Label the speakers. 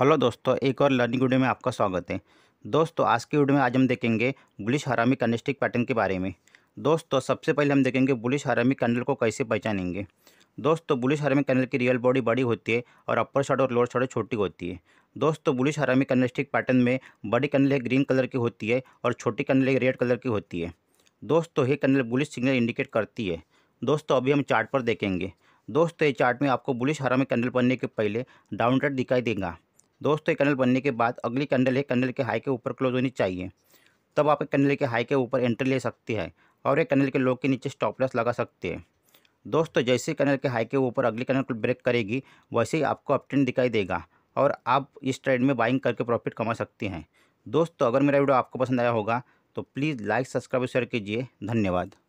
Speaker 1: hello दोस्तों एक और लर्निंग वीडियो में आपका स्वागत है दोस्तों आज की वीडियो में आज हम देखेंगे बुलिश हरामी कैंडलस्टिक पैटर्न के बारे में दोस्तों सबसे पहले हम देखेंगे बुलिश हरामी कैंडल को कैसे पहचानेंगे दोस्तों बुलिश हरामी कैंडल की रियल बॉडी बड़ी होती है और अपर साइड और लोअर साइड छोटी होती है दोस्तों बुलिश हरामी कैंडलस्टिक पैटर्न में बड़ी कैंडल ग्रीन कलर की होती है और छोटी कैंडल रेड कलर की होती है दोस्तों ये कैंडल बुलिश सिग्नल इंडिकेट करती है दोस्तों अभी हम चार्ट पर देखेंगे दोस्तों ये चार्ट में आपको बुलिश हरामी कैंडल बनने के पहले डाउन ट्रेड दिखाई देगा दोस्तों कैंडल बनने के बाद अगली कैंडल है कैंडल के हाई के ऊपर क्लोज होनी चाहिए तब आप कैंडल के हाई के ऊपर एंट्री ले सकते हैं और एक कैंडल के लो के नीचे स्टॉप लॉस लगा सकते हैं दोस्तों जैसे कैनल के हाई के ऊपर अगली कैनल को ब्रेक करेगी वैसे ही आपको अपट्रेंड दिखाई देगा और आप इस ट्रेड में बाइंग करके प्रॉफिट कमा सकते हैं दोस्तों अगर मेरा वीडियो आपको पसंद आया होगा तो प्लीज़ लाइक सब्सक्राइब शेयर कीजिए
Speaker 2: धन्यवाद